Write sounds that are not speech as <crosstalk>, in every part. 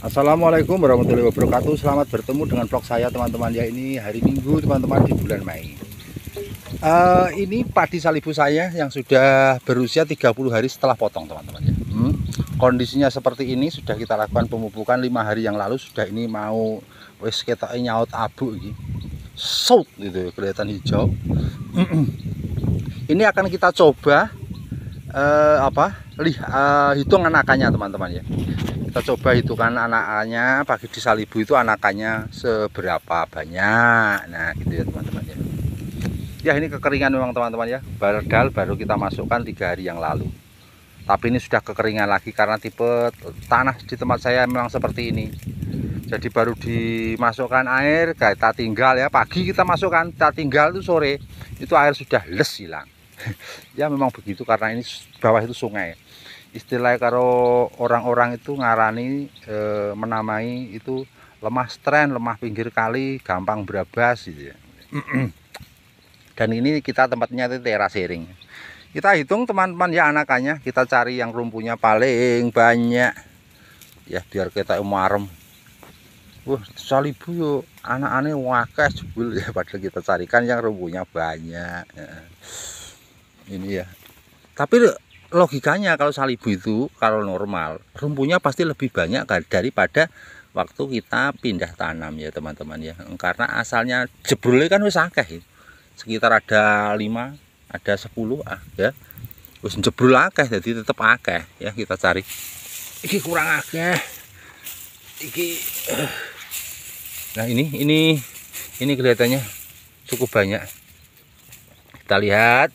Assalamualaikum warahmatullahi wabarakatuh Selamat bertemu dengan vlog saya teman-teman Ya ini hari minggu teman-teman di bulan Mei uh, Ini padi salibu saya yang sudah berusia 30 hari setelah potong teman-teman ya. hmm. Kondisinya seperti ini sudah kita lakukan pemupukan 5 hari yang lalu Sudah ini mau wis kita nyaut abu ini Sout gitu kelihatan hijau <clears throat> Ini akan kita coba uh, apa lih uh, hitungan teman-teman ya kita coba kan anakannya pagi di salibu itu anakannya seberapa banyak nah gitu ya teman-teman ya ya ini kekeringan memang teman-teman ya berdal baru kita masukkan tiga hari yang lalu tapi ini sudah kekeringan lagi karena tipe tanah di tempat saya memang seperti ini jadi baru dimasukkan air kita tinggal ya pagi kita masukkan kita tinggal itu sore itu air sudah les hilang <laughs> ya memang begitu karena ini bawah itu sungai istilah karo orang-orang itu ngarani e, menamai itu lemah stren, lemah pinggir kali, gampang berabas gitu ya. <clears throat> Dan ini kita tempatnya itu teras Kita hitung teman-teman ya anakannya, kita cari yang rumpunya paling banyak. Ya biar kita umarem Wah, salibu yo anak-anak wakas jebul <laughs> ya padahal kita carikan yang rumpunya banyak. Ini ya. Tapi logikanya kalau salibu itu kalau normal rumpunya pasti lebih banyak kan daripada waktu kita pindah tanam ya teman-teman ya karena asalnya jebrule kan wis akeh sekitar ada 5 ada 10 ah ya wis jebrul akeh jadi tetap akeh ya kita cari iki kurang akeh iki eh. nah ini ini ini kelihatannya cukup banyak kita lihat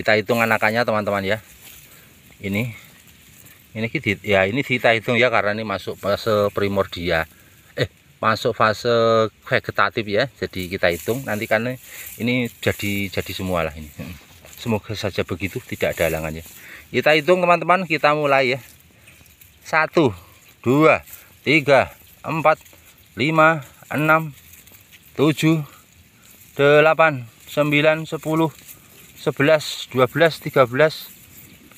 kita hitung anakannya teman-teman ya ini ini kita ya ini kita hitung ya karena ini masuk fase primordia eh masuk fase vegetatif ya jadi kita hitung nanti karena ini jadi jadi semua lah ini hmm. semoga saja begitu tidak ada halangannya kita hitung teman-teman kita mulai ya satu dua tiga empat lima enam tujuh delapan sembilan sepuluh sebelas dua belas tiga belas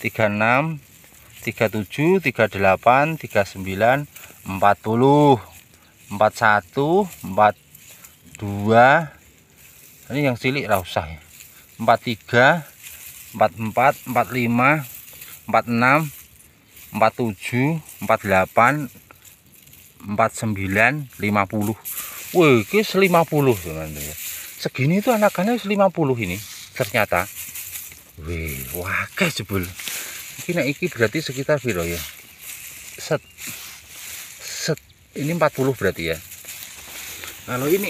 36 37 38 39 40 41 42 ini yang cilik rausah ya 43 44 45 46 47 48 49 50 wih ini 50 ya. segini itu anakannya 50 ini ternyata wih wakai jebul ini nah, iki berarti sekitar piro ya set set ini 40 berarti ya kalau ini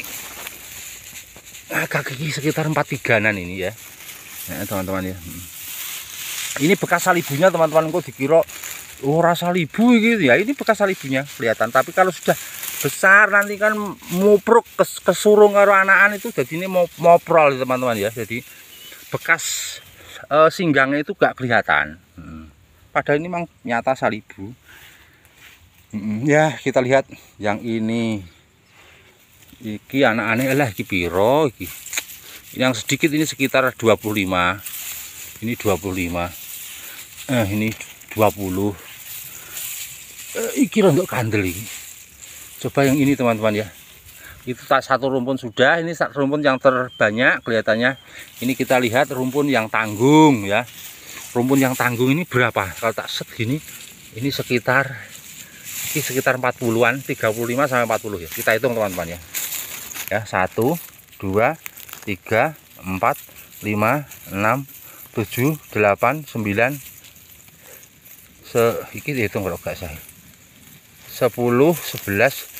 kaki sekitar 43an ini ya teman-teman ya hmm. ini bekas salibunya teman-teman kok dikira oh rasa libu gitu ya ini bekas salibunya kelihatan tapi kalau sudah besar nanti kan mupruk kes, kesurung karo anakan itu jadi ini mau moprol teman-teman ya jadi bekas e, eh, singgangnya itu gak kelihatan hmm. padahal ini memang nyata salibu hmm, ya kita lihat yang ini iki anak aneh lah iki piro iki yang sedikit ini sekitar 25 ini 25 eh ini 20 eh, iki rondok kandel ini coba yang ini teman-teman ya itu satu rumpun sudah ini rumpun yang terbanyak kelihatannya ini kita lihat rumpun yang tanggung ya rumpun yang tanggung ini berapa kalau tak set gini ini sekitar ini sekitar 40-an 35 sampai 40 ya kita hitung teman-teman ya ya 1 2 3 4 5 6 7 8 9 sedikit hitung kalau enggak saya 10 11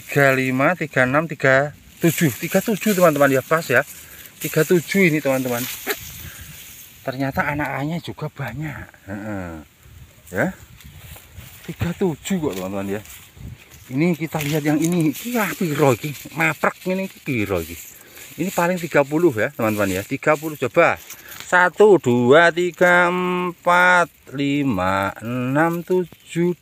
35 36 37 37 teman-teman ya pas ya 37 ini teman-teman ternyata anak-anaknya juga banyak ya 37 kok teman-teman ya ini kita lihat yang ini ya piro ini maprek ini piro ini ini paling 30 ya teman-teman ya 30 coba 1 2 3 4 5 6 7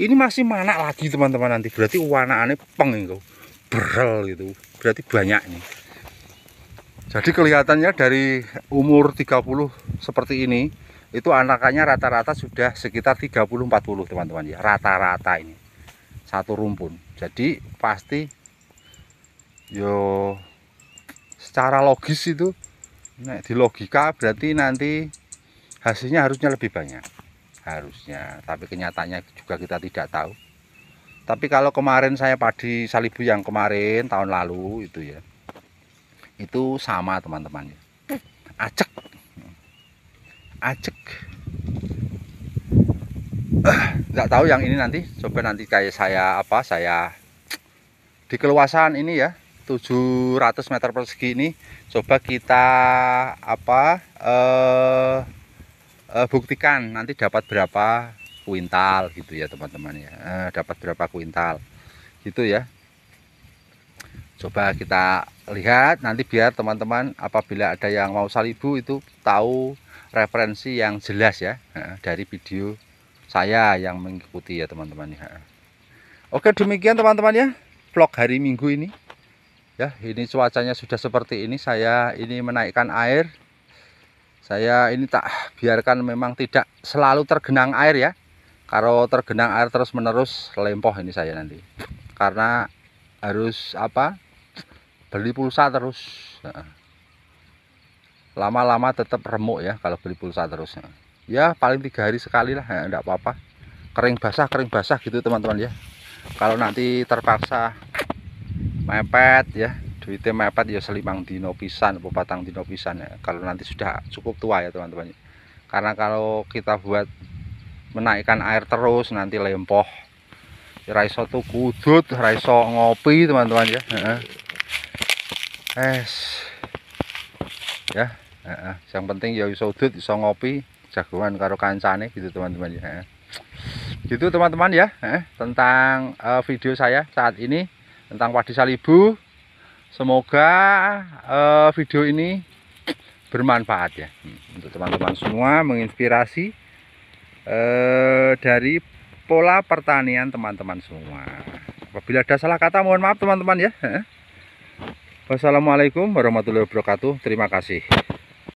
ini masih mana lagi teman-teman nanti berarti warnaannya peng itu berel gitu berarti banyak nih jadi kelihatannya dari umur 30 seperti ini itu anakannya rata-rata sudah sekitar 30-40 teman-teman ya rata-rata ini satu rumpun jadi pasti yo secara logis itu nah, di logika berarti nanti hasilnya harusnya lebih banyak harusnya tapi kenyataannya juga kita tidak tahu tapi kalau kemarin saya padi salibu yang kemarin tahun lalu itu ya itu sama teman-teman ya acek acek eh, nggak tahu yang ini nanti coba nanti kayak saya apa saya di keluasan ini ya 700 meter persegi ini coba kita apa eh Eh, buktikan nanti dapat berapa kuintal gitu ya teman-teman ya eh, dapat berapa kuintal gitu ya coba kita lihat nanti biar teman-teman apabila ada yang mau salibu itu tahu referensi yang jelas ya eh, dari video saya yang mengikuti ya teman-teman ya oke demikian teman-teman ya vlog hari minggu ini ya ini cuacanya sudah seperti ini saya ini menaikkan air saya ini tak biarkan memang tidak selalu tergenang air ya kalau tergenang air terus menerus lempoh ini saya nanti karena harus apa beli pulsa terus lama-lama tetap remuk ya kalau beli pulsa terus ya paling tiga hari sekali lah ya, enggak apa-apa kering basah kering basah gitu teman-teman ya kalau nanti terpaksa mepet ya duitnya mepet ya selimang dino pisan atau patang dino pisan ya. kalau nanti sudah cukup tua ya teman-teman karena kalau kita buat menaikkan air terus nanti lempoh ya, raiso tuh kudut raiso ngopi teman-teman ya es ya yang penting ya iso udut iso ngopi jagoan karo kancane gitu teman-teman ya gitu teman-teman ya tentang eh, video saya saat ini tentang padi salibu semoga uh, video ini bermanfaat ya hmm, untuk teman-teman semua menginspirasi uh, dari pola pertanian teman-teman semua apabila ada salah kata mohon maaf teman-teman ya wassalamualaikum warahmatullahi wabarakatuh terima kasih